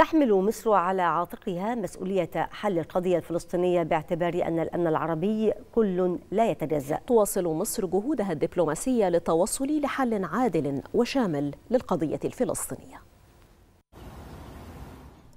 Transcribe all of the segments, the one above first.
تحمل مصر على عاتقها مسؤولية حل القضية الفلسطينية باعتبار أن الأمن العربي كل لا يتجزأ تواصل مصر جهودها الدبلوماسية للتوصل لحل عادل وشامل للقضية الفلسطينية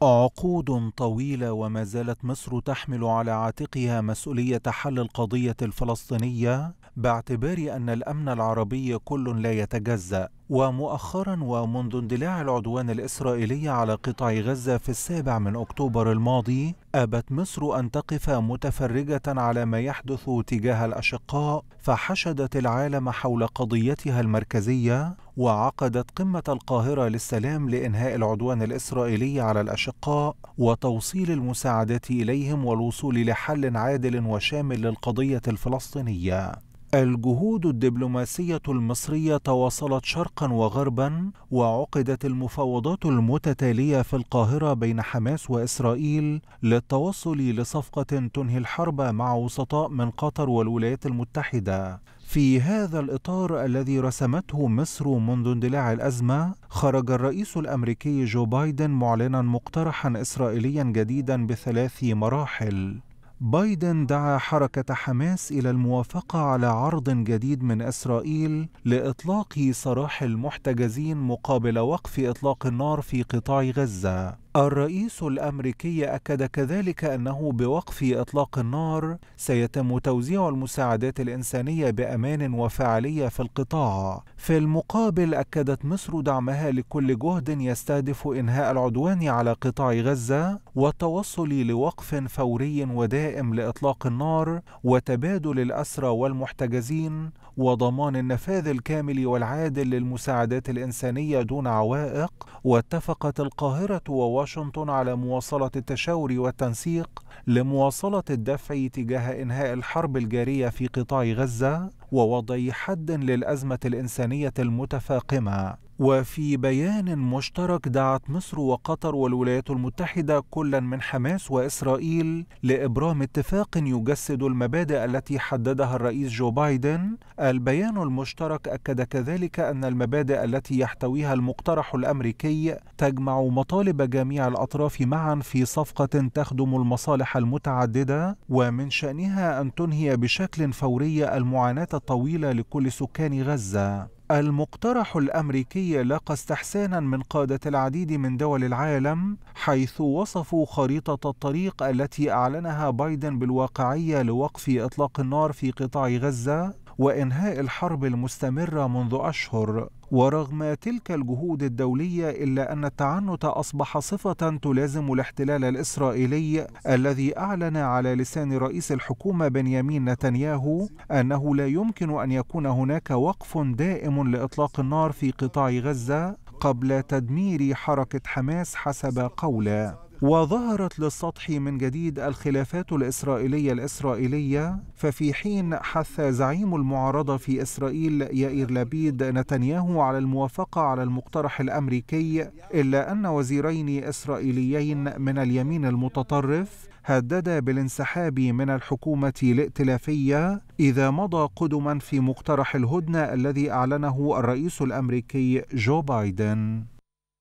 عقود طويلة وما زالت مصر تحمل على عاتقها مسؤولية حل القضية الفلسطينية باعتبار أن الأمن العربي كل لا يتجزأ ومؤخرا ومنذ اندلاع العدوان الإسرائيلي على قطاع غزة في السابع من أكتوبر الماضي ابت مصر ان تقف متفرجه على ما يحدث تجاه الاشقاء فحشدت العالم حول قضيتها المركزيه وعقدت قمه القاهره للسلام لانهاء العدوان الاسرائيلي على الاشقاء وتوصيل المساعدات اليهم والوصول لحل عادل وشامل للقضيه الفلسطينيه الجهود الدبلوماسية المصرية تواصلت شرقا وغربا وعقدت المفاوضات المتتالية في القاهرة بين حماس وإسرائيل للتوصل لصفقة تنهي الحرب مع وسطاء من قطر والولايات المتحدة في هذا الإطار الذي رسمته مصر منذ اندلاع الأزمة خرج الرئيس الأمريكي جو بايدن معلنا مقترحا إسرائيليا جديدا بثلاث مراحل بايدن دعا حركة حماس إلى الموافقة على عرض جديد من إسرائيل لإطلاق سراح المحتجزين مقابل وقف إطلاق النار في قطاع غزة الرئيس الامريكي اكد كذلك انه بوقف اطلاق النار سيتم توزيع المساعدات الانسانيه بامان وفعاليه في القطاع في المقابل اكدت مصر دعمها لكل جهد يستهدف انهاء العدوان على قطاع غزه والتوصل لوقف فوري ودائم لاطلاق النار وتبادل الاسرى والمحتجزين وضمان النفاذ الكامل والعادل للمساعدات الانسانيه دون عوائق واتفقت القاهره وواشنطن واشنطن على مواصلة التشاور والتنسيق لمواصلة الدفع تجاه إنهاء الحرب الجارية في قطاع غزة ووضع حد للأزمة الإنسانية المتفاقمة وفي بيان مشترك دعت مصر وقطر والولايات المتحدة كلا من حماس وإسرائيل لإبرام اتفاق يجسد المبادئ التي حددها الرئيس جو بايدن البيان المشترك أكد كذلك أن المبادئ التي يحتويها المقترح الأمريكي تجمع مطالب جميع الأطراف معا في صفقة تخدم المصالح المتعددة ومن شأنها أن تنهي بشكل فوري المعاناة الطويلة لكل سكان غزة المقترح الامريكي لاقى استحسانا من قاده العديد من دول العالم حيث وصفوا خريطه الطريق التي اعلنها بايدن بالواقعيه لوقف اطلاق النار في قطاع غزه وإنهاء الحرب المستمرة منذ أشهر ورغم تلك الجهود الدولية إلا أن التعنت أصبح صفة تلازم الاحتلال الإسرائيلي الذي أعلن على لسان رئيس الحكومة بنيامين نتنياهو أنه لا يمكن أن يكون هناك وقف دائم لإطلاق النار في قطاع غزة قبل تدمير حركة حماس حسب قوله وظهرت للسطح من جديد الخلافات الإسرائيلية الإسرائيلية ففي حين حث زعيم المعارضة في إسرائيل يائير لابيد نتنياهو على الموافقة على المقترح الأمريكي إلا أن وزيرين إسرائيليين من اليمين المتطرف هددا بالانسحاب من الحكومة الائتلافية إذا مضى قدما في مقترح الهدنة الذي أعلنه الرئيس الأمريكي جو بايدن